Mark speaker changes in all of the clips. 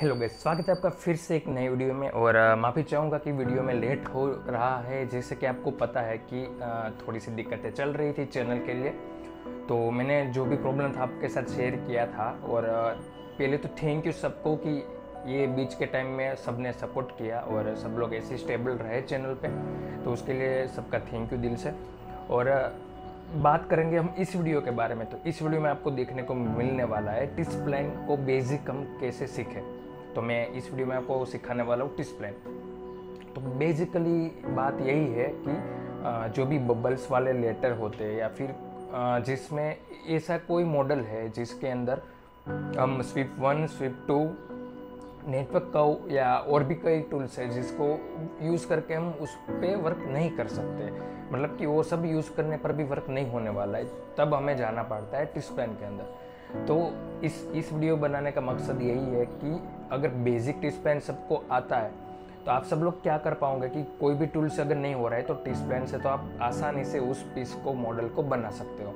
Speaker 1: hello guys स्वागत है आपका फिर से एक नए वीडियो में और माफ़ी चाहूँगा कि वीडियो में लेट हो रहा है जैसे कि आपको पता है कि थोड़ी सी दिक्कतें चल रही थी चैनल के लिए तो मैंने जो भी प्रॉब्लम था आपके साथ शेयर किया था और पहले तो थैंक यू सबको कि ये बीच के टाइम में सब ने सपोर्ट किया और सब लोग ऐसे स्टेबल रहे चैनल पर तो उसके लिए सबका थैंक यू दिल से और बात करेंगे हम इस वीडियो के बारे में तो इस वीडियो में आपको देखने को मिलने वाला है टिप्स प्लान को बेसिक हम कैसे सीखें तो मैं इस वीडियो में आपको सिखाने वाला हूँ टिस्प्लेन तो बेसिकली बात यही है कि जो भी बबल्स वाले लेटर होते हैं या फिर जिसमें ऐसा कोई मॉडल है जिसके अंदर हम स्विप वन स्विप टू नेटवर्क का या और भी कई टूल्स है जिसको यूज़ करके हम उस पर वर्क नहीं कर सकते मतलब कि वो सब यूज़ करने पर भी वर्क नहीं होने वाला है तब हमें जाना पड़ता है टिस्पैन के अंदर तो इस इस वीडियो बनाने का मकसद यही है कि अगर बेसिक टिस्ट प्लान सबको आता है तो आप सब लोग क्या कर पाओगे कि कोई भी टूल से अगर नहीं हो रहा है तो टिस्ट प्लान से तो आप आसानी से उस पीस को मॉडल को बना सकते हो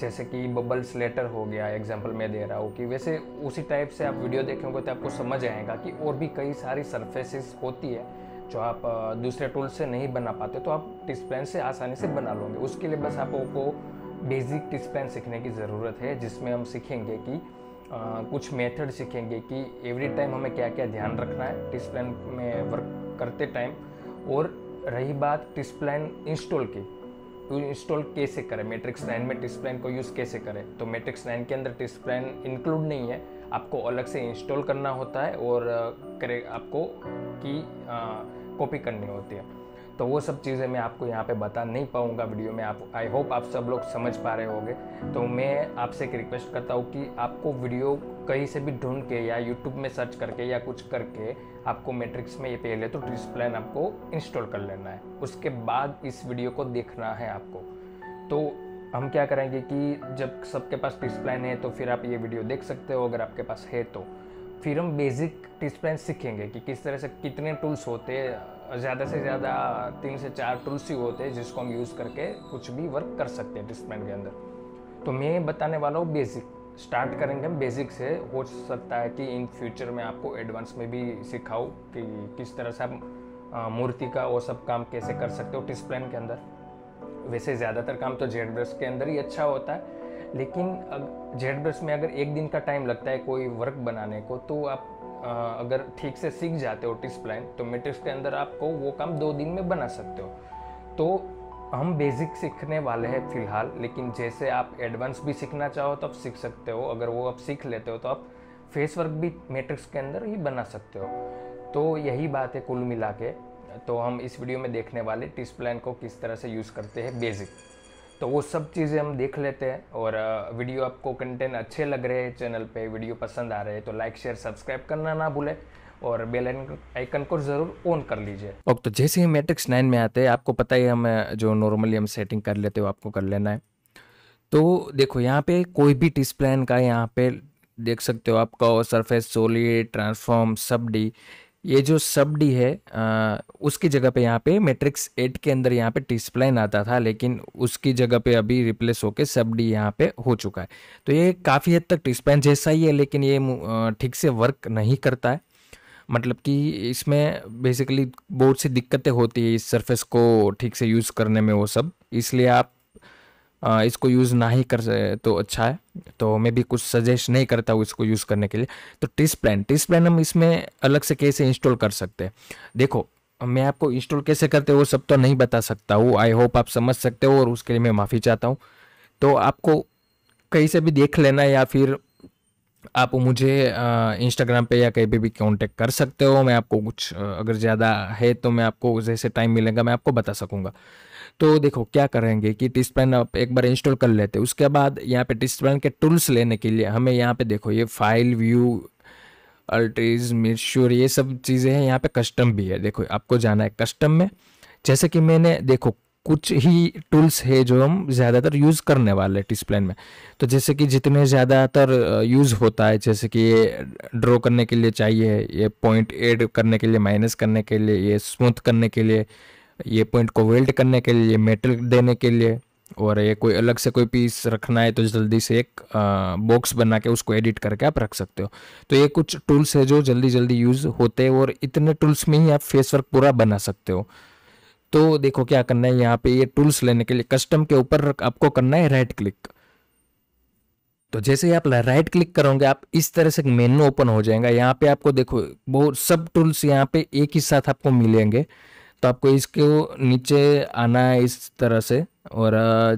Speaker 1: जैसे कि बबल स्लेटर हो गया एग्जाम्पल मैं दे रहा हूँ कि वैसे उसी टाइप से आप वीडियो देखेंगे तो आपको समझ आएगा कि और भी कई सारी सरफेसेस होती है जो आप दूसरे टूल से नहीं बना पाते तो आप टिस्प्लान से आसानी से बना लोगे उसके लिए बस आपको बेसिक टिस्प्लान सीखने की ज़रूरत है जिसमें हम सीखेंगे कि कुछ मेथड सीखेंगे कि एवरी टाइम हमें क्या क्या ध्यान रखना है टिस प्लान में वर्क करते टाइम और रही बात टिस प्लान इंस्टॉल की तो इंस्टॉल कैसे करें मेट्रिक्स नाइन में टिस प्लान को यूज़ कैसे करें तो मेट्रिक्स नाइन के अंदर टिस प्लान इंक्लूड नहीं है आपको अलग से इंस्टॉल करना होता है और करे आपको की कॉपी करनी होती है तो वो सब चीज़ें मैं आपको यहाँ पे बता नहीं पाऊँगा वीडियो में आप आई होप आप सब लोग समझ पा रहे होंगे तो मैं आपसे एक रिक्वेस्ट करता हूँ कि आपको वीडियो कहीं से भी ढूंढ के या यूट्यूब में सर्च करके या कुछ करके आपको मैट्रिक्स में ये पहले तो डिस्प्लान आपको इंस्टॉल कर लेना है उसके बाद इस वीडियो को देखना है आपको तो हम क्या करेंगे कि जब सबके पास प्लान है तो फिर आप ये वीडियो देख सकते हो अगर आपके पास है तो फिर हम बेसिक प्लान सीखेंगे कि किस तरह से कितने टूल्स होते हैं ज़्यादा से ज़्यादा तीन से चार टूल्स ही होते हैं जिसको हम यूज़ करके कुछ भी वर्क कर सकते हैं डिस्प्लेन के अंदर तो मैं बताने वाला हूँ बेसिक स्टार्ट करेंगे हम बेसिक से हो सकता है कि इन फ्यूचर में आपको एडवांस में भी सिखाऊँ कि किस तरह से आप मूर्ति का वो सब काम कैसे कर सकते हो डिस्प्लेन के अंदर वैसे ज़्यादातर काम तो जेड ब्रश के अंदर ही अच्छा होता है लेकिन जेड ब्रश में अगर एक दिन का टाइम लगता है कोई वर्क बनाने को तो आप अगर ठीक से सीख जाते हो टिप्स प्लान तो मेट्रिक्स के अंदर आपको वो काम दो दिन में बना सकते हो तो हम बेसिक सीखने वाले हैं फिलहाल लेकिन जैसे आप एडवांस भी सीखना चाहो तो आप सीख सकते हो अगर वो आप सीख लेते हो तो आप फेस वर्क भी मेट्रिक्स के अंदर ही बना सकते हो तो यही बात है कुल मिला के तो हम इस वीडियो में देखने वाले टिप्स प्लान को किस तरह से यूज़ करते हैं बेसिक तो वो सब चीज़ें हम देख लेते हैं और वीडियो आपको कंटेंट अच्छे लग रहे हैं चैनल पे वीडियो पसंद आ रहे हैं तो लाइक शेयर सब्सक्राइब करना ना भूले और बेल आइकन को जरूर ऑन कर लीजिए ओके तो जैसे ही मैट्रिक्स नाइन में आते हैं आपको पता ही हम जो नॉर्मली हम सेटिंग कर लेते हो आपको कर लेना है तो देखो यहाँ पे कोई भी डिस्प्लेन का यहाँ पे देख सकते हो आपका surface solid transform sub D ये जो सब डी है आ, उसकी जगह पे यहाँ पे मैट्रिक्स एट के अंदर यहाँ पे टी स्प्लाइन आता था लेकिन उसकी जगह पे अभी रिप्लेस होके सब डी यहाँ पे हो चुका है तो ये काफ़ी हद तक टी स्प्लाइन जैसा ही है लेकिन ये ठीक से वर्क नहीं करता है मतलब कि इसमें बेसिकली बहुत सी दिक्कतें होती है इस सरफेस को ठीक से यूज़ करने में वो सब इसलिए आप इसको यूज़ ना ही कर तो अच्छा है तो मैं भी कुछ सजेस्ट नहीं करता हूँ इसको यूज़ करने के लिए तो टिस प्लान टिस प्लान हम इसमें अलग से कैसे इंस्टॉल कर सकते हैं देखो मैं आपको इंस्टॉल कैसे करते वो सब तो नहीं बता सकता हूँ आई होप आप समझ सकते हो और उसके लिए मैं माफ़ी चाहता हूँ तो आपको कहीं से भी देख लेना या फिर आप मुझे इंस्टाग्राम पे या कहीं पर भी कांटेक्ट कर सकते हो मैं आपको कुछ अगर ज़्यादा है तो मैं आपको जैसे टाइम मिलेगा मैं आपको बता सकूँगा तो देखो क्या करेंगे कि टिस्ट आप एक बार इंस्टॉल कर लेते हैं उसके बाद यहाँ पे टिस्ट पैन के टूल्स लेने के लिए हमें यहाँ पे देखो ये फाइल व्यू अल्ट्रीज मिरश्योर ये सब चीज़ें हैं यहाँ पे कस्टम भी है देखो आपको जाना है कस्टम में जैसे कि मैंने देखो कुछ ही टूल्स है जो हम ज़्यादातर यूज़ करने वाले हैं डिस्प्लेन में तो जैसे कि जितने ज़्यादातर यूज़ होता है जैसे कि ये ड्रॉ करने के लिए चाहिए ये पॉइंट एड करने के लिए माइनस करने के लिए ये स्मूथ करने के लिए ये पॉइंट को वेल्ड करने के लिए मेटल देने के लिए और ये कोई अलग से कोई पीस रखना है तो जल्दी से एक बॉक्स बना के उसको एडिट करके आप रख सकते हो तो ये कुछ टूल्स है जो जल्दी जल्दी यूज़ होते हैं और इतने टूल्स में ही आप फेस वर्क पूरा बना सकते हो तो देखो क्या करना है यहाँ पे ये टूल्स लेने के लिए कस्टम के ऊपर आपको करना है राइट क्लिक तो जैसे ही आप राइट क्लिक करोगे आप इस तरह से मेनू ओपन हो जाएगा यहाँ पे आपको देखो बहुत सब टूल्स यहाँ पे एक ही साथ आपको मिलेंगे तो आपको इसके नीचे आना है इस तरह से और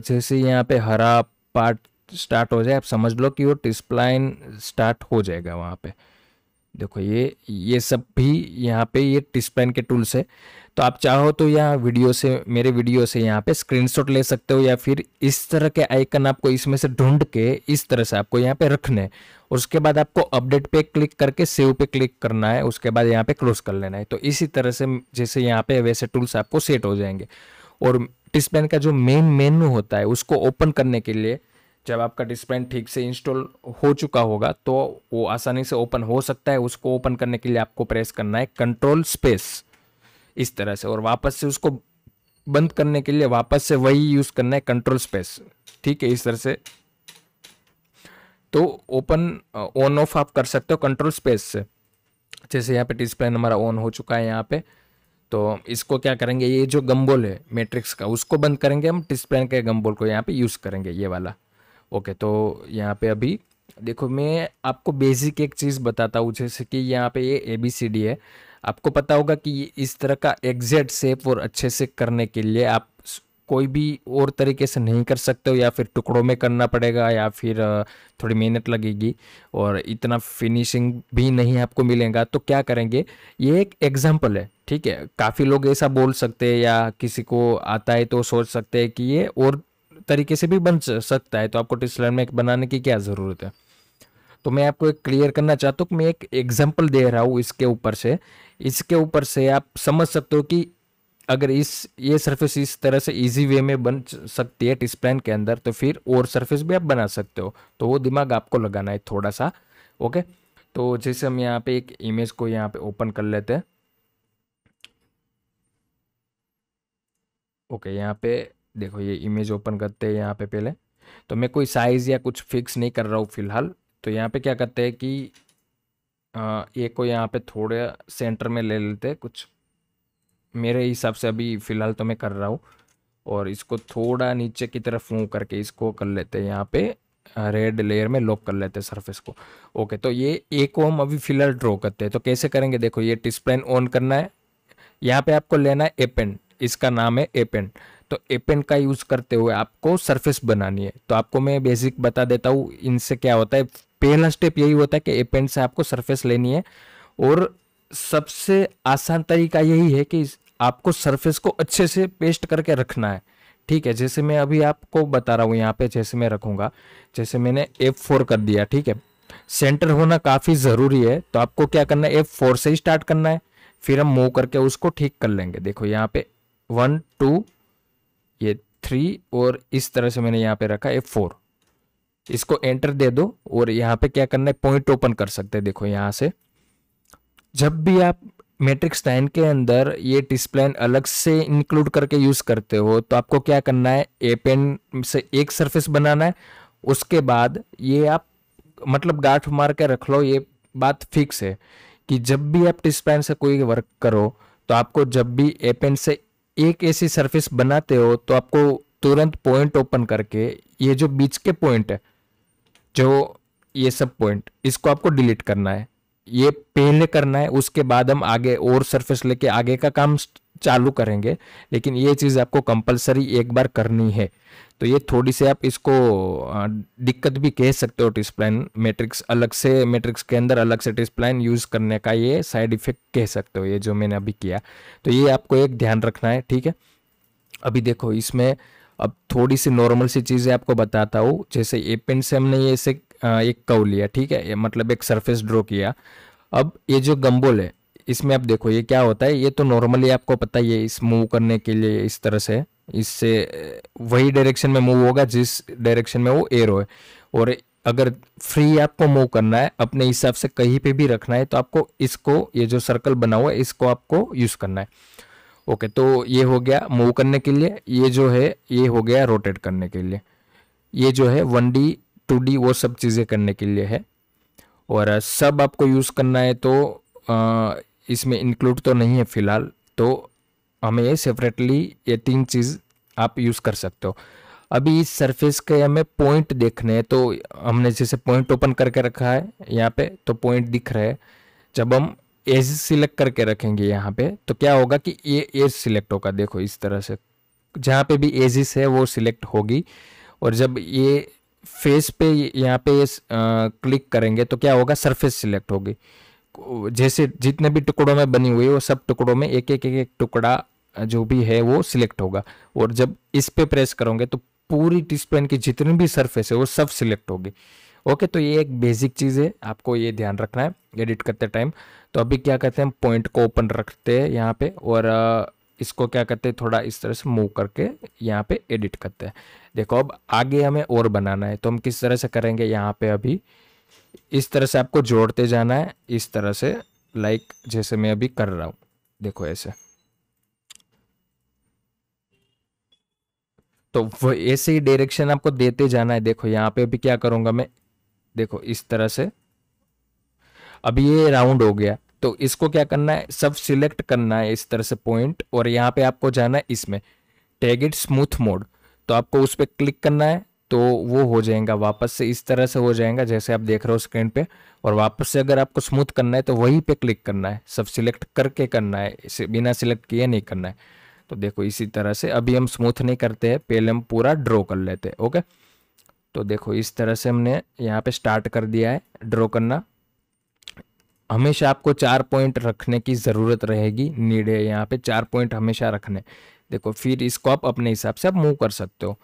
Speaker 1: जैसे यहाँ पे हरा पार्ट स्टार्ट हो जाए आप समझ लो कि वो टिस्प्लाइन स्टार्ट हो जाएगा वहाँ पे देखो ये ये सब भी यहाँ पे ये टिस्पेन के टूल्स है तो आप चाहो तो यहाँ वीडियो से मेरे वीडियो से यहाँ पे स्क्रीनशॉट ले सकते हो या फिर इस तरह के आइकन आपको इसमें से ढूंढ के इस तरह से आपको यहाँ पे रखने है और उसके बाद आपको अपडेट पे क्लिक करके सेव पे क्लिक करना है उसके बाद यहाँ पे क्लोज कर लेना है तो इसी तरह से जैसे यहाँ पे वैसे टूल्स आपको सेट हो जाएंगे और टिस्पेन का जो मेन मेन्यू होता है उसको ओपन करने के लिए जब आपका डिस्प्लेन ठीक से इंस्टॉल हो चुका होगा तो वो आसानी से ओपन हो सकता है उसको ओपन करने के लिए आपको प्रेस करना है कंट्रोल स्पेस इस तरह से और वापस से उसको बंद करने के लिए वापस से वही यूज़ करना है कंट्रोल स्पेस ठीक है इस तरह से तो ओपन ऑन ऑफ आप कर सकते हो कंट्रोल स्पेस से जैसे यहाँ पे डिस्प्ले हमारा ऑन हो चुका है यहाँ पे तो इसको क्या करेंगे ये जो गम्बोल है मैट्रिक्स का उसको बंद करेंगे हम डिस्प्ले के गम्बोल को यहाँ पे यूज़ करेंगे ये वाला ओके तो यहाँ पे अभी देखो मैं आपको बेसिक एक चीज़ बताता हूँ जैसे कि यहाँ पे ये ए बी सी डी है आपको पता होगा कि इस तरह का एग्जैक्ट सेप और अच्छे से करने के लिए आप कोई भी और तरीके से नहीं कर सकते हो या फिर टुकड़ों में करना पड़ेगा या फिर थोड़ी मेहनत लगेगी और इतना फिनिशिंग भी नहीं आपको मिलेगा तो क्या करेंगे ये एक एग्जाम्पल है ठीक है काफ़ी लोग ऐसा बोल सकते हैं या किसी को आता है तो सोच सकते हैं कि ये और तरीके से भी बन सकता है तो आपको टेस्लर में बनाने की क्या ज़रूरत है तो मैं आपको एक क्लियर करना चाहता हूँ कि मैं एक एग्जाम्पल दे रहा हूँ इसके ऊपर से इसके ऊपर से आप समझ सकते हो कि अगर इस ये सरफेस इस तरह से इजी वे में बन सकती है टिस के अंदर तो फिर और सरफेस भी आप बना सकते हो तो वो दिमाग आपको लगाना है थोड़ा सा ओके तो जैसे हम यहाँ पे एक इमेज को यहाँ पे ओपन कर लेते हैं ओके यहाँ पे देखो ये इमेज ओपन करते हैं यहाँ पे पहले तो मैं कोई साइज़ या कुछ फिक्स नहीं कर रहा हूँ फ़िलहाल तो यहाँ पे क्या करते हैं कि ये को यहाँ पे थोड़े सेंटर में ले लेते हैं कुछ मेरे हिसाब से अभी फ़िलहाल तो मैं कर रहा हूँ और इसको थोड़ा नीचे की तरफ मूव करके इसको कर लेते हैं यहाँ पे रेड लेयर में लॉक कर लेते हैं सरफेस को ओके तो ये ए को हम अभी फिलहाल ड्रॉ करते हैं तो कैसे करेंगे देखो ये डिस्प्लेन ऑन करना है यहाँ पे आपको लेना है एपेन इसका नाम है एपेंट तो एपेन का यूज़ करते हुए आपको सरफेस बनानी है तो आपको मैं बेसिक बता देता हूँ इनसे क्या होता है पहला स्टेप यही होता है कि एपेन से आपको सरफेस लेनी है और सबसे आसान तरीका यही है कि आपको सरफेस को अच्छे से पेस्ट करके रखना है ठीक है जैसे मैं अभी आपको बता रहा हूँ यहाँ पे जैसे मैं रखूंगा जैसे मैंने एफ फोर कर दिया ठीक है सेंटर होना काफ़ी ज़रूरी है तो आपको क्या करना है एफ फोर से ही स्टार्ट करना है फिर हम मूव करके उसको ठीक कर लेंगे देखो यहाँ पे वन टू ये थ्री और इस तरह से मैंने यहाँ पे रखा है फोर इसको एंटर दे दो और यहाँ पे क्या करना है पॉइंट ओपन कर सकते हैं देखो यहाँ से जब भी आप मैट्रिक्स टाइन के अंदर ये डिस्प्लेन अलग से इंक्लूड करके यूज़ करते हो तो आपको क्या करना है ए पेन से एक सरफेस बनाना है उसके बाद ये आप मतलब गाठ मार के रख लो ये बात फिक्स है कि जब भी आप डिस्प्लेन से कोई वर्क करो तो आपको जब भी ए पेन से एक ऐसी सरफेस बनाते हो तो आपको तुरंत पॉइंट ओपन करके ये जो बीच के पॉइंट है जो ये सब पॉइंट इसको आपको डिलीट करना है ये पहले करना है उसके बाद हम आगे और सरफेस लेके आगे का काम चालू करेंगे लेकिन ये चीज़ आपको कंपलसरी एक बार करनी है तो ये थोड़ी सी आप इसको दिक्कत भी कह सकते हो टिस्प्लाइन मैट्रिक्स अलग से मैट्रिक्स के अंदर अलग से टिस्प्लाइन यूज़ करने का ये साइड इफेक्ट कह सकते हो ये जो मैंने अभी किया तो ये आपको एक ध्यान रखना है ठीक है अभी देखो इसमें अब थोड़ी सी नॉर्मल सी चीज़ें आपको बताता हूँ जैसे एपेंड से हमने ये ऐसे एक कव लिया ठीक है मतलब एक सरफेस ड्रॉ किया अब ये जो गम्बोल है इसमें आप देखो ये क्या होता है ये तो नॉर्मली आपको पता ही है इस मूव करने के लिए इस तरह से इससे वही डायरेक्शन में मूव होगा जिस डायरेक्शन में वो एरो है और अगर फ्री आपको मूव करना है अपने हिसाब से कहीं पे भी रखना है तो आपको इसको ये जो सर्कल बना हुआ है इसको आपको यूज़ करना है ओके तो ये हो गया मूव करने के लिए ये जो है ये हो गया रोटेट करने के लिए ये जो है वन डी टू डी वो सब चीज़ें करने के लिए है और सब आपको यूज़ करना है तो इसमें इंक्लूड तो नहीं है फ़िलहाल तो हमें ये सेपरेटली ये तीन चीज़ आप यूज़ कर सकते हो अभी इस सरफेस के हमें पॉइंट देखने हैं तो हमने जैसे पॉइंट ओपन करके रखा है यहाँ पे तो पॉइंट दिख रहे हैं जब हम एज सिलेक्ट करके रखेंगे यहाँ पे तो क्या होगा कि ये एज सिलेक्ट होगा देखो इस तरह से जहाँ पे भी एजिस है वो सिलेक्ट होगी और जब ये फेस पे यहाँ पे क्लिक करेंगे तो क्या होगा सरफेस सिलेक्ट होगी जैसे जितने भी टुकड़ों में बनी हुई है वो सब टुकड़ों में एक एक एक एक टुकड़ा जो भी है वो सिलेक्ट होगा और जब इस पे प्रेस करोगे तो पूरी टिस्पेन की जितनी भी सरफेस है वो सब सिलेक्ट होगी ओके तो ये एक बेसिक चीज़ है आपको ये ध्यान रखना है एडिट करते टाइम तो अभी क्या करते हैं हम पॉइंट को ओपन रखते हैं यहाँ पे और इसको क्या करते हैं थोड़ा इस तरह से मूव करके यहाँ पे एडिट करते हैं देखो अब आगे हमें और बनाना है तो हम किस तरह से करेंगे यहाँ पे अभी इस तरह से आपको जोड़ते जाना है इस तरह से लाइक जैसे मैं अभी कर रहा हूँ देखो ऐसे तो वो ऐसे ही डायरेक्शन आपको देते जाना है देखो यहाँ पे अभी क्या करूँगा मैं देखो इस तरह से अभी ये राउंड हो गया तो इसको क्या करना है सब सिलेक्ट करना है इस तरह से पॉइंट और यहाँ पे आपको जाना है इसमें टैग इट स्मूथ मोड तो आपको उस पर क्लिक करना है तो वो हो जाएगा वापस से इस तरह से हो जाएगा जैसे आप देख रहे हो स्क्रीन पे और वापस से अगर आपको स्मूथ करना है तो वहीं पे क्लिक करना है सब सिलेक्ट करके करना है इसे बिना सिलेक्ट किए नहीं करना है तो देखो इसी तरह से अभी हम स्मूथ नहीं करते हैं पहले हम पूरा ड्रॉ कर लेते हैं ओके तो देखो इस तरह से हमने यहाँ पे स्टार्ट कर दिया है ड्रॉ करना हमेशा आपको चार पॉइंट रखने की ज़रूरत रहेगी नीड है यहाँ पे चार पॉइंट हमेशा रखने देखो फिर इसको आप अपने हिसाब से आप मूव कर सकते हो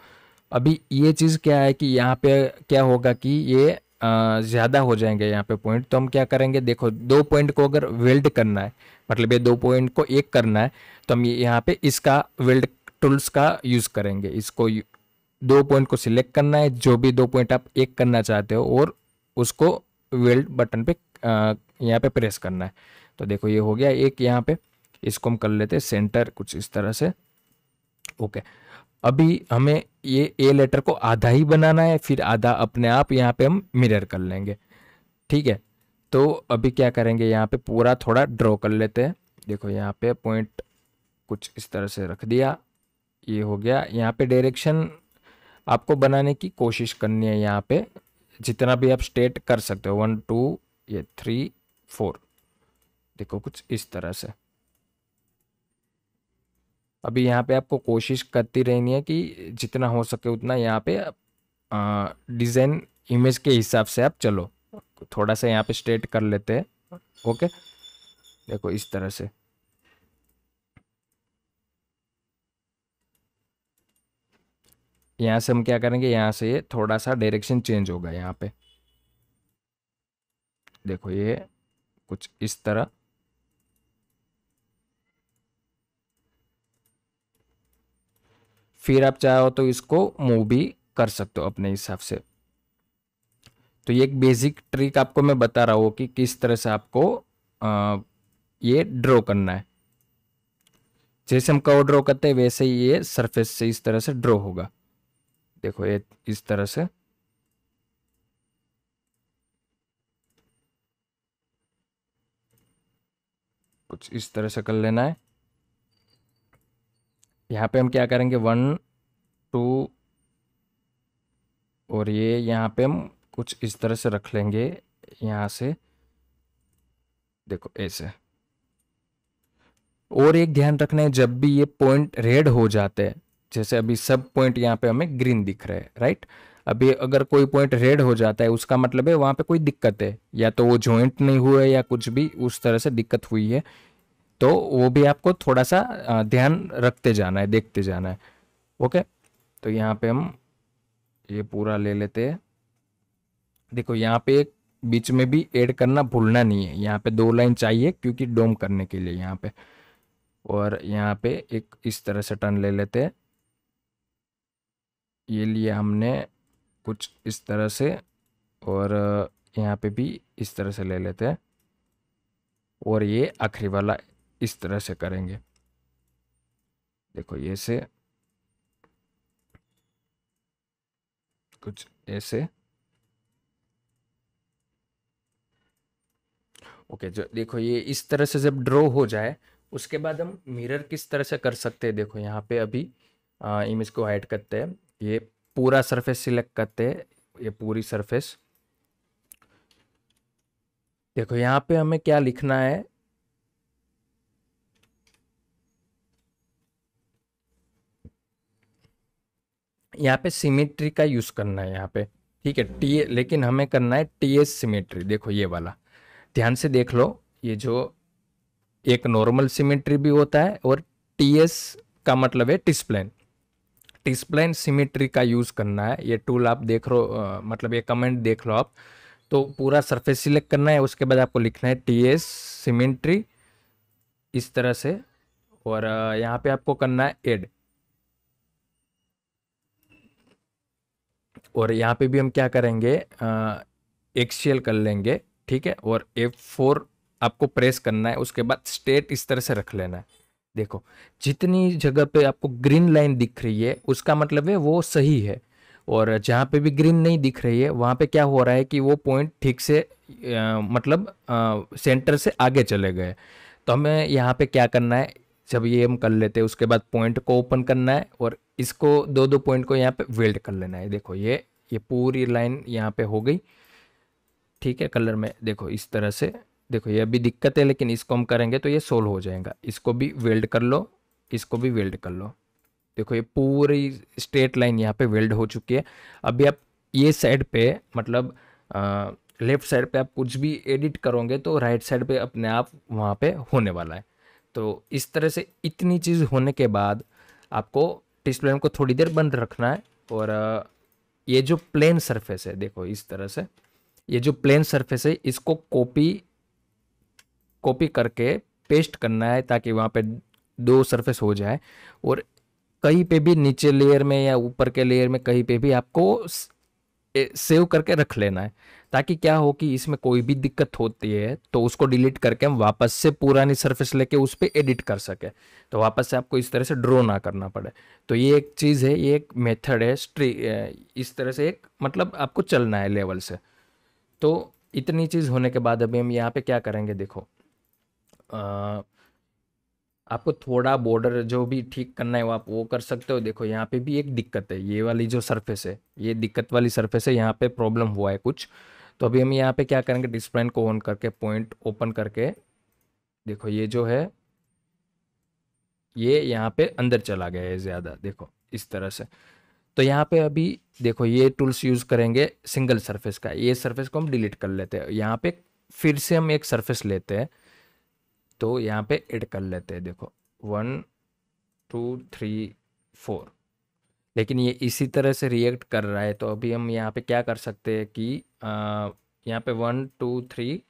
Speaker 1: अभी ये चीज़ क्या है कि यहाँ पे क्या होगा कि ये ज़्यादा हो जाएंगे यहाँ पे पॉइंट तो हम क्या करेंगे देखो दो पॉइंट को अगर वेल्ड करना है मतलब ये दो पॉइंट को एक करना है तो हम यहाँ पे इसका वेल्ड टूल्स का यूज़ करेंगे इसको दो पॉइंट को सिलेक्ट करना है जो भी दो पॉइंट आप एक करना चाहते हो और उसको वेल्ड बटन पे यहाँ पे प्रेस करना है तो देखो ये हो गया एक यहाँ पे इसको हम कर लेते हैं सेंटर कुछ इस तरह से ओके अभी हमें ये ए लेटर को आधा ही बनाना है फिर आधा अपने आप यहाँ पे हम मिरर कर लेंगे ठीक है तो अभी क्या करेंगे यहाँ पे पूरा थोड़ा ड्रॉ कर लेते हैं देखो यहाँ पे पॉइंट कुछ इस तरह से रख दिया ये हो गया यहाँ पे डायरेक्शन आपको बनाने की कोशिश करनी है यहाँ पे जितना भी आप स्टेट कर सकते हो वन टू ये थ्री फोर देखो कुछ इस तरह से अभी यहाँ पे आपको कोशिश करती रहनी है कि जितना हो सके उतना यहाँ पे डिज़ाइन इमेज के हिसाब से आप चलो थोड़ा सा यहाँ पे स्ट्रेट कर लेते हैं ओके देखो इस तरह से यहाँ से हम क्या करेंगे यहाँ से ये थोड़ा सा डायरेक्शन चेंज होगा यहाँ पे देखो ये कुछ इस तरह फिर आप चाहो तो इसको मूव भी कर सकते हो अपने हिसाब से तो ये एक बेसिक ट्रिक आपको मैं बता रहा हूं कि किस तरह से आपको आ, ये ड्रॉ करना है जैसे हम कव ड्रॉ करते हैं वैसे ही ये सरफेस से इस तरह से ड्रॉ होगा देखो ये इस तरह से कुछ इस तरह से कर लेना है यहाँ पे हम क्या करेंगे वन टू और ये यहाँ पे हम कुछ इस तरह से रख लेंगे यहाँ से देखो ऐसे और एक ध्यान रखना है जब भी ये पॉइंट रेड हो जाते हैं जैसे अभी सब पॉइंट यहाँ पे हमें ग्रीन दिख रहे हैं राइट अभी अगर कोई पॉइंट रेड हो जाता है उसका मतलब है वहाँ पे कोई दिक्कत है या तो वो जॉइंट नहीं हुए या कुछ भी उस तरह से दिक्कत हुई है तो वो भी आपको थोड़ा सा ध्यान रखते जाना है देखते जाना है ओके तो यहाँ पे हम ये पूरा ले लेते हैं देखो यहाँ पे एक बीच में भी ऐड करना भूलना नहीं है यहाँ पे दो लाइन चाहिए क्योंकि डोम करने के लिए यहाँ पे और यहाँ पे एक इस तरह से टर्न ले लेते हैं ये लिया हमने कुछ इस तरह से और यहाँ पे भी इस तरह से ले लेते हैं और ये आखिरी वाला इस तरह से करेंगे देखो ये से कुछ ऐसे ओके जो देखो ये इस तरह से जब ड्रॉ हो जाए उसके बाद हम मिरर किस तरह से कर सकते हैं देखो यहाँ पे अभी आ, इमेज को हाइड करते हैं ये पूरा सरफेस सिलेक्ट करते हैं ये पूरी सरफेस देखो यहां पे हमें क्या लिखना है यहां पे सिमेट्री का यूज करना है यहां पे ठीक है टी लेकिन हमें करना है टीएस सिमेट्री देखो ये वाला ध्यान से देख लो ये जो एक नॉर्मल सिमेट्री भी होता है और टीएस का मतलब है टिस्प्लेन स्प्लेन सिमेट्री का यूज़ करना है ये टूल आप देख लो मतलब ये कमेंट देख लो आप तो पूरा सरफेस सिलेक्ट करना है उसके बाद आपको लिखना है टी एस सीमेंट्री इस तरह से और यहाँ पे आपको करना है एड और यहाँ पे भी हम क्या करेंगे एक्सियल कर लेंगे ठीक है और एफ फोर आपको प्रेस करना है उसके बाद स्टेट इस तरह से रख लेना है देखो जितनी जगह पे आपको ग्रीन लाइन दिख रही है उसका मतलब है वो सही है और जहाँ पे भी ग्रीन नहीं दिख रही है वहाँ पे क्या हो रहा है कि वो पॉइंट ठीक से आ, मतलब आ, सेंटर से आगे चले गए तो हमें यहाँ पे क्या करना है जब ये हम कर लेते हैं उसके बाद पॉइंट को ओपन करना है और इसको दो दो पॉइंट को यहाँ पे वेल्ड कर लेना है देखो ये ये पूरी लाइन यहाँ पे हो गई ठीक है कलर में देखो इस तरह से देखो ये अभी दिक्कत है लेकिन इसको हम करेंगे तो ये सोल्व हो जाएगा इसको भी वेल्ड कर लो इसको भी वेल्ड कर लो देखो ये पूरी स्ट्रेट लाइन यहाँ पे वेल्ड हो चुकी है अभी आप ये साइड पे मतलब लेफ्ट साइड पे आप कुछ भी एडिट करोगे तो राइट साइड पे अपने आप वहाँ पे होने वाला है तो इस तरह से इतनी चीज़ होने के बाद आपको डिस्प्ले को थोड़ी देर बंद रखना है और ये जो प्लेन सरफेस है देखो इस तरह से ये जो प्लेन सरफेस है इसको कॉपी कॉपी करके पेस्ट करना है ताकि वहाँ पे दो सरफेस हो जाए और कहीं पे भी नीचे लेयर में या ऊपर के लेयर में कहीं पे भी आपको सेव करके रख लेना है ताकि क्या हो कि इसमें कोई भी दिक्कत होती है तो उसको डिलीट करके हम वापस से पुरानी सरफेस लेके उस पर एडिट कर सके तो वापस से आपको इस तरह से ड्रॉ ना करना पड़े तो ये एक चीज़ है ये एक मेथड है स्ट्री इस तरह से एक मतलब आपको चलना है लेवल से तो इतनी चीज़ होने के बाद अभी हम यहाँ पे क्या करेंगे देखो आपको थोड़ा बॉर्डर जो भी ठीक करना है वो आप वो कर सकते हो देखो यहाँ पे भी एक दिक्कत है ये वाली जो सरफेस है ये दिक्कत वाली सरफेस है यहाँ पे प्रॉब्लम हुआ है कुछ तो अभी हम यहाँ पे क्या करेंगे डिस्प्लेन को ऑन करके पॉइंट ओपन करके देखो ये जो है ये यहाँ पे अंदर चला गया है ज़्यादा देखो इस तरह से तो यहाँ पे अभी देखो ये टूल्स यूज़ करेंगे सिंगल सरफेस का ये सरफेस को हम डिलीट कर लेते हैं यहाँ पे फिर से हम एक सरफेस लेते हैं तो यहाँ पे ऐड कर लेते हैं देखो वन टू थ्री फोर लेकिन ये इसी तरह से रिएक्ट कर रहा है तो अभी हम यहाँ पे क्या कर सकते हैं कि यहाँ पे वन टू थ्री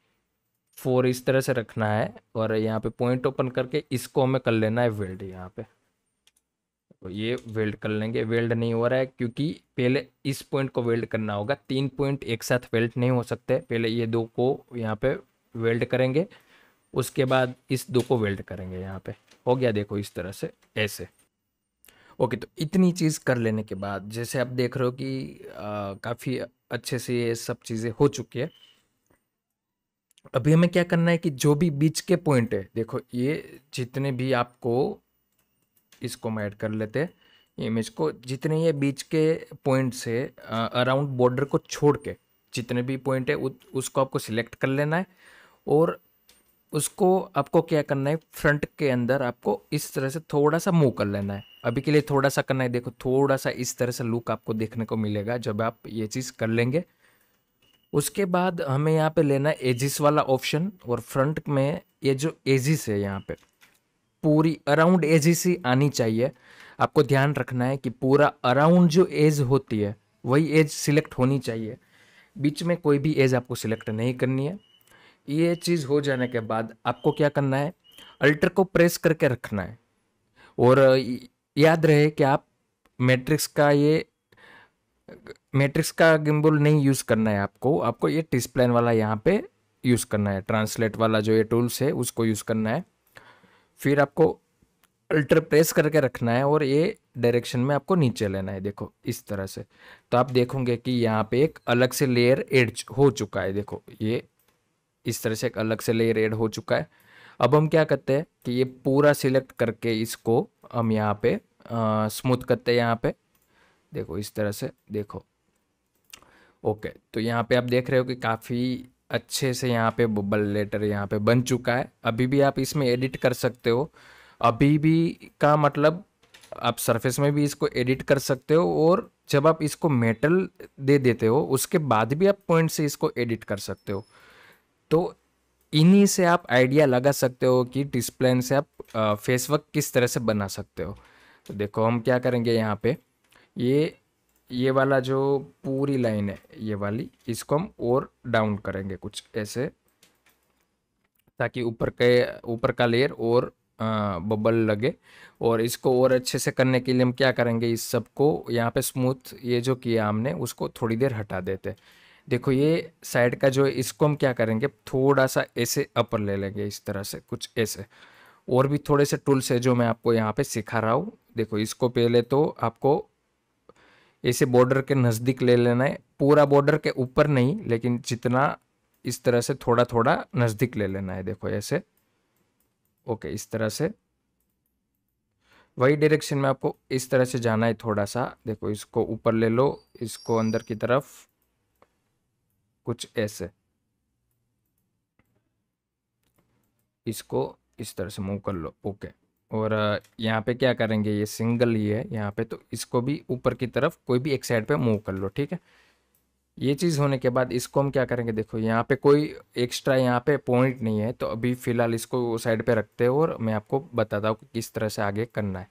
Speaker 1: फोर इस तरह से रखना है और यहाँ पे पॉइंट ओपन करके इसको हमें कर लेना है वेल्ड यहाँ पे तो ये वेल्ड कर लेंगे वेल्ड नहीं हो रहा है क्योंकि पहले इस पॉइंट को वेल्ड करना होगा तीन पॉइंट एक साथ वेल्ड नहीं हो सकते पहले ये दो को यहाँ पे वेल्ड करेंगे उसके बाद इस दो को वेल्ड करेंगे यहाँ पे हो गया देखो इस तरह से ऐसे ओके तो इतनी चीज़ कर लेने के बाद जैसे आप देख रहे हो कि काफ़ी अच्छे से ये सब चीज़ें हो चुकी है अभी हमें क्या करना है कि जो भी बीच के पॉइंट है देखो ये जितने भी आपको इसको हम ऐड कर लेते हैं इमेज को जितने ये बीच के पॉइंट से अराउंड बॉर्डर को छोड़ के जितने भी पॉइंट है उसको आपको सिलेक्ट कर लेना है और उसको आपको क्या करना है फ्रंट के अंदर आपको इस तरह से थोड़ा सा मूव कर लेना है अभी के लिए थोड़ा सा करना है देखो थोड़ा सा इस तरह से लुक आपको देखने को मिलेगा जब आप ये चीज़ कर लेंगे उसके बाद हमें यहाँ पे लेना है एजिस वाला ऑप्शन और फ्रंट में ये जो एजिस है यहाँ पे पूरी अराउंड एजिस ही आनी चाहिए आपको ध्यान रखना है कि पूरा अराउंड जो एज होती है वही एज सिलेक्ट होनी चाहिए बीच में कोई भी एज आपको सिलेक्ट नहीं करनी है ये चीज़ हो जाने के बाद आपको क्या करना है अल्टर को प्रेस करके रखना है और याद रहे कि आप मैट्रिक्स का ये मैट्रिक्स का गिम्बुल नहीं यूज़ करना है आपको आपको ये टिस्प्लेन वाला यहाँ पे यूज़ करना है ट्रांसलेट वाला जो ये टूल्स है उसको यूज़ करना है फिर आपको अल्टर प्रेस करके रखना है और ये डायरेक्शन में आपको नीचे लेना है देखो इस तरह से तो आप देखोगे कि यहाँ पे एक अलग से लेयर एड हो चुका है देखो ये इस तरह से एक अलग से लेयर एड हो चुका है अब हम क्या करते हैं कि ये पूरा सिलेक्ट करके इसको हम यहाँ पे स्मूथ करते हैं यहाँ पे देखो इस तरह से देखो ओके तो यहाँ पे आप देख रहे हो कि काफ़ी अच्छे से यहाँ पे बबल लेटर यहाँ पे बन चुका है अभी भी आप इसमें एडिट कर सकते हो अभी भी का मतलब आप सरफेस में भी इसको एडिट कर सकते हो और जब आप इसको मेटल दे देते हो उसके बाद भी आप पॉइंट से इसको एडिट कर सकते हो तो इन्हीं से आप आइडिया लगा सकते हो कि डिस्प्लेन से आप फेस वर्क किस तरह से बना सकते हो तो देखो हम क्या करेंगे यहाँ पे ये ये वाला जो पूरी लाइन है ये वाली इसको हम और डाउन करेंगे कुछ ऐसे ताकि ऊपर के ऊपर का लेयर और आ, बबल लगे और इसको और अच्छे से करने के लिए हम क्या करेंगे इस सबको यहाँ पे स्मूथ ये जो किया हमने उसको थोड़ी देर हटा देते देखो ये साइड का जो इसको हम क्या करेंगे थोड़ा सा ऐसे अपर ले लेंगे इस तरह से कुछ ऐसे और भी थोड़े से टूल्स है जो मैं आपको यहाँ पे सिखा रहा हूँ देखो इसको पहले तो आपको ऐसे बॉर्डर के नज़दीक ले लेना है पूरा बॉर्डर के ऊपर नहीं लेकिन जितना इस तरह से थोड़ा थोड़ा नज़दीक ले लेना है देखो ऐसे ओके इस तरह से वही डायरेक्शन में आपको इस तरह से जाना है थोड़ा सा देखो इसको ऊपर ले लो इसको अंदर की तरफ कुछ ऐसे इसको इस तरह से मूव कर लो ओके और यहाँ पे क्या करेंगे ये सिंगल ही है यहाँ पे तो इसको भी ऊपर की तरफ कोई भी एक साइड पे मूव कर लो ठीक है ये चीज़ होने के बाद इसको हम क्या करेंगे देखो यहाँ पे कोई एक्स्ट्रा यहाँ पे पॉइंट नहीं है तो अभी फ़िलहाल इसको साइड पे रखते हो और मैं आपको बताता हूँ कि किस तरह से आगे करना है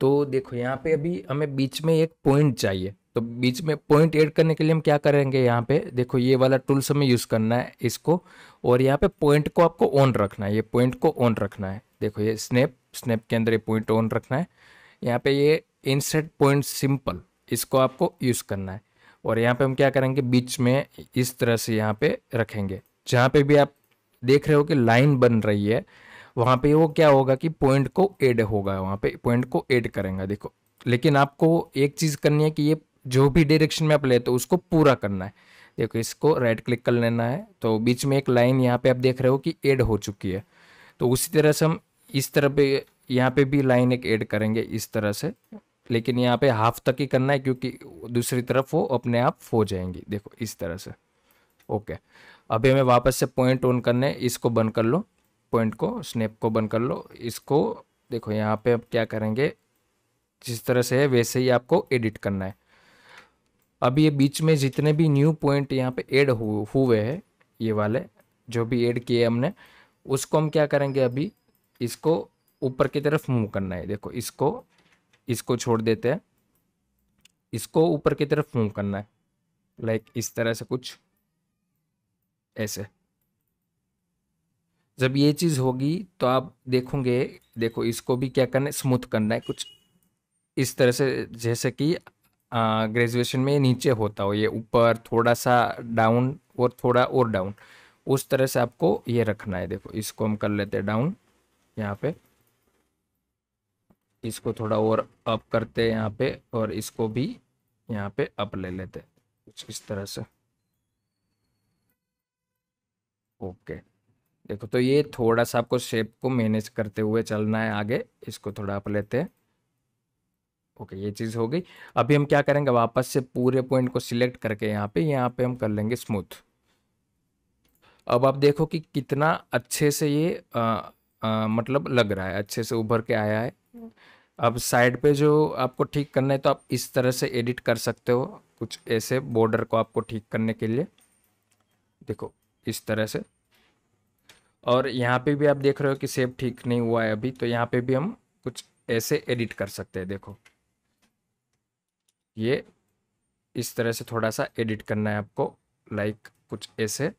Speaker 1: तो देखो यहाँ पे अभी हमें बीच में एक पॉइंट चाहिए तो बीच में पॉइंट ऐड करने के लिए हम क्या करेंगे यहाँ पे देखो ये वाला टूल्स हमें यूज़ करना है इसको और यहाँ पे पॉइंट को आपको ऑन रखना है ये पॉइंट को ऑन रखना है देखो ये स्नैप स्नैप के अंदर ये पॉइंट ऑन रखना है यहाँ पे ये इनसेट पॉइंट सिंपल इसको आपको यूज़ करना है और यहाँ पे हम क्या करेंगे बीच में इस तरह से यहाँ पे रखेंगे जहाँ पे भी आप देख रहे हो कि लाइन बन रही है वहाँ पे वो क्या होगा कि पॉइंट को ऐड होगा वहाँ पे पॉइंट को ऐड करेंगे देखो लेकिन आपको एक चीज़ करनी है कि ये जो भी डायरेक्शन में आप लेते हो उसको पूरा करना है देखो इसको राइट क्लिक कर लेना है तो बीच में एक लाइन यहाँ पे आप देख रहे हो कि ऐड हो चुकी है तो उसी तरह से हम इस तरह पे यहाँ पे भी लाइन एक ऐड करेंगे इस तरह से लेकिन यहाँ पे हाफ तक ही करना है क्योंकि दूसरी तरफ वो अपने आप हो जाएंगी देखो इस तरह से ओके अभी हमें वापस से पॉइंट ऑन करने इसको बंद कर लो पॉइंट को स्नेप को बंद कर लो इसको देखो यहाँ पे अब क्या करेंगे जिस तरह से है वैसे ही आपको एडिट करना है अब ये बीच में जितने भी न्यू पॉइंट यहाँ पे ऐड हुए हैं ये वाले जो भी ऐड किए हमने उसको हम क्या करेंगे अभी इसको ऊपर की तरफ मूव करना है देखो इसको इसको छोड़ देते हैं इसको ऊपर की तरफ मूव करना है लाइक इस तरह से कुछ ऐसे जब ये चीज़ होगी तो आप देखोगे देखो इसको भी क्या करना है स्मूथ करना है कुछ इस तरह से जैसे कि ग्रेजुएशन में नीचे होता हो ये ऊपर थोड़ा सा डाउन और थोड़ा और डाउन उस तरह से आपको ये रखना है देखो इसको हम कर लेते हैं डाउन यहाँ पे इसको थोड़ा और अप करते हैं यहाँ पे और इसको भी यहाँ पे अप ले लेते कुछ इस तरह से ओके देखो तो ये थोड़ा सा आपको शेप को मैनेज करते हुए चलना है आगे इसको थोड़ा अप लेते हैं ओके ये चीज़ हो गई अभी हम क्या करेंगे वापस से पूरे पॉइंट को सिलेक्ट करके यहाँ पे यहाँ पे हम कर लेंगे स्मूथ अब आप देखो कि कितना अच्छे से ये आ, आ, मतलब लग रहा है अच्छे से उभर के आया है अब साइड पे जो आपको ठीक करना है तो आप इस तरह से एडिट कर सकते हो कुछ ऐसे बॉर्डर को आपको ठीक करने के लिए देखो इस तरह से और यहाँ पे भी आप देख रहे हो कि सेब ठीक नहीं हुआ है अभी तो यहाँ पे भी हम कुछ ऐसे एडिट कर सकते हैं देखो ये इस तरह से थोड़ा सा एडिट करना है आपको लाइक like कुछ ऐसे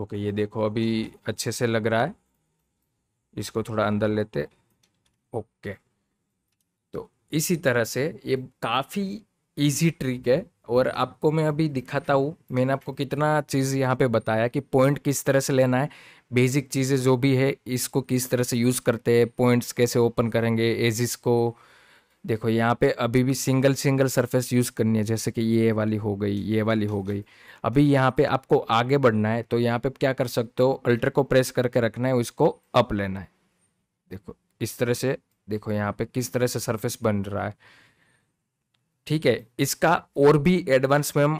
Speaker 1: ओके ये देखो अभी अच्छे से लग रहा है इसको थोड़ा अंदर लेते ओके तो इसी तरह से ये काफ़ी इजी ट्रिक है और आपको मैं अभी दिखाता हूँ मैंने आपको कितना चीज़ यहाँ पे बताया कि पॉइंट किस तरह से लेना है बेसिक चीज़ें जो भी है इसको किस तरह से यूज़ करते हैं पॉइंट्स कैसे ओपन करेंगे एजिस को देखो यहाँ पे अभी भी सिंगल सिंगल सरफेस यूज़ करनी है जैसे कि ये वाली हो गई ये वाली हो गई अभी यहाँ पे आपको आगे बढ़ना है तो यहाँ पे क्या कर सकते हो अल्टर को प्रेस करके रखना है उसको अप लेना है देखो इस तरह से देखो यहाँ पे किस तरह से सरफेस बन रहा है ठीक है इसका और भी एडवांस में हम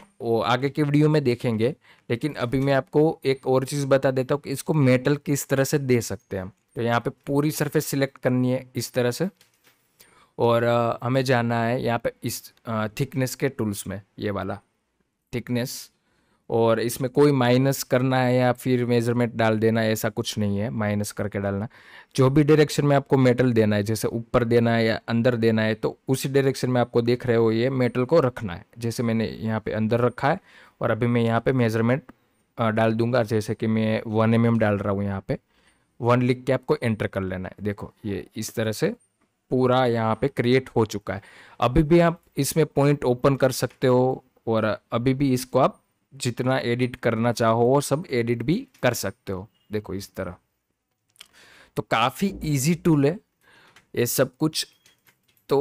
Speaker 1: आगे के वीडियो में देखेंगे लेकिन अभी मैं आपको एक और चीज़ बता देता हूँ कि इसको मेटल किस तरह से दे सकते हैं हम तो यहाँ पे पूरी सरफेस सिलेक्ट करनी है इस तरह से और हमें जाना है यहाँ पे इस थिकनेस के टूल्स में ये वाला थिकनेस और इसमें कोई माइनस करना है या फिर मेजरमेंट डाल देना ऐसा कुछ नहीं है माइनस करके डालना जो भी डायरेक्शन में आपको मेटल देना है जैसे ऊपर देना है या अंदर देना है तो उसी डायरेक्शन में आपको देख रहे हो ये मेटल को रखना है जैसे मैंने यहाँ पे अंदर रखा है और अभी मैं यहाँ पे मेजरमेंट डाल दूंगा जैसे कि मैं वन एम mm डाल रहा हूँ यहाँ पर वन लिख के आपको एंटर कर लेना है देखो ये इस तरह से पूरा यहाँ पे क्रिएट हो चुका है अभी भी आप इसमें पॉइंट ओपन कर सकते हो और अभी भी इसको आप जितना एडिट करना चाहो वो सब एडिट भी कर सकते हो देखो इस तरह तो काफ़ी इजी टूल है ये सब कुछ तो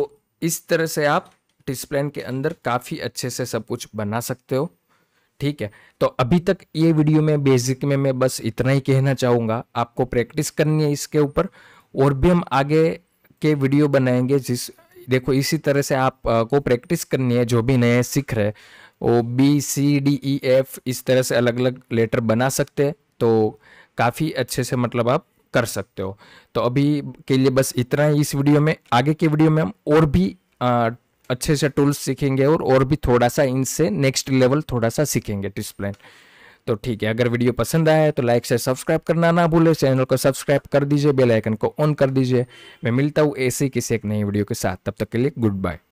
Speaker 1: इस तरह से आप डिस्प्लेन के अंदर काफ़ी अच्छे से सब कुछ बना सकते हो ठीक है तो अभी तक ये वीडियो में बेसिक में मैं बस इतना ही कहना चाहूँगा आपको प्रैक्टिस करनी है इसके ऊपर और भी हम आगे के वीडियो बनाएंगे जिस देखो इसी तरह से आप को प्रैक्टिस करनी है जो भी नए सीख रहे O B C D E F इस तरह से अलग अलग लेटर बना सकते हैं तो काफ़ी अच्छे से मतलब आप कर सकते हो तो अभी के लिए बस इतना ही इस वीडियो में आगे के वीडियो में हम और भी आ, अच्छे से टूल्स सीखेंगे और और भी थोड़ा सा इनसे नेक्स्ट लेवल थोड़ा सा सीखेंगे डिस्प्लेन तो ठीक है अगर वीडियो पसंद आया है तो लाइक से सब्सक्राइब करना ना भूले चैनल को सब्सक्राइब कर दीजिए बेल आइकन को ऑन कर दीजिए मैं मिलता हूँ ऐसे किसी एक नई वीडियो के साथ तब तक के लिए गुड बाय